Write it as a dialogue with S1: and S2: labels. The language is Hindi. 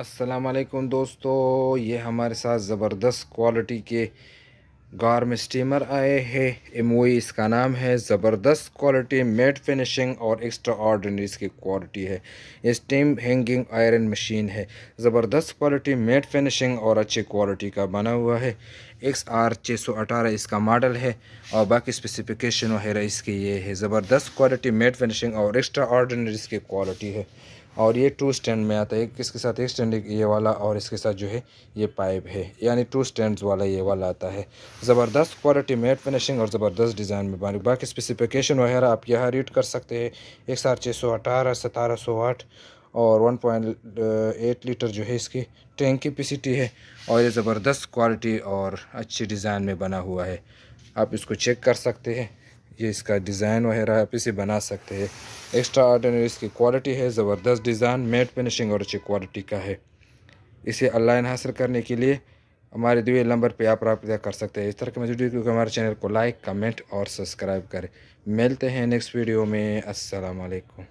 S1: असलकुम दोस्तों ये हमारे साथ ज़बरदस्त क्वालिटी के गार में स्टीमर आए हैं एमोई इसका नाम है ज़बरदस्त क्वालिटी मेट फिनिशिंग और एक्स्ट्रा ऑर्डनरी इसकी क्वालिटी है ये स्टीम हैंगिंग आयरन मशीन है ज़बरदस्त क्वालिटी मेट फिनिशिंग और अच्छी क्वालिटी का बना हुआ है एक्स आर छः सौ अठारह इसका मॉडल है और बाकी स्पेसिफिकेशन वगैरह इसकी ये है ज़बरदस्त क्वालिटी मेट फिनिशिंग और एक्स्ट्रा ऑर्डनरी इसकी क्वालिटी है और ये टू स्टैंड में आता है इसके साथ एक स्टैंड ये वाला और इसके साथ जो है ये पाइप है यानी टू स्टैंड वाला ये वाला आता है ज़बरदस्त क्वालिटी मेट फिनिशिंग और ज़बरदस्त डिज़ाइन में बने बाकी स्पेसिफिकेशन वगैरह आप यहाँ रीड कर सकते हैं एक सार छः सौ अठारह सतारह सौ आठ और वन पॉइंट एट लीटर जो है इसकी टैंक की कैपेसिटी है और ये ज़बरदस्त क्वालिटी और अच्छी डिज़ाइन में बना हुआ है आप इसको चेक कर सकते हैं ये इसका डिज़ाइन वगैरह आप इसे बना सकते हैं एक्स्ट्रा आर्डनरी इसकी क्वालिटी है ज़बरदस्त डिज़ाइन मेट फिनिशिंग और अच्छी क्वालिटी का है इसे ऑनलाइन हासिल करने के लिए हमारे दिए नंबर पर आप रबा कर सकते हैं इस तरह के जुड़ी क्योंकि हमारे चैनल को लाइक कमेंट और सब्सक्राइब करें मिलते हैं नेक्स्ट वीडियो में असलकम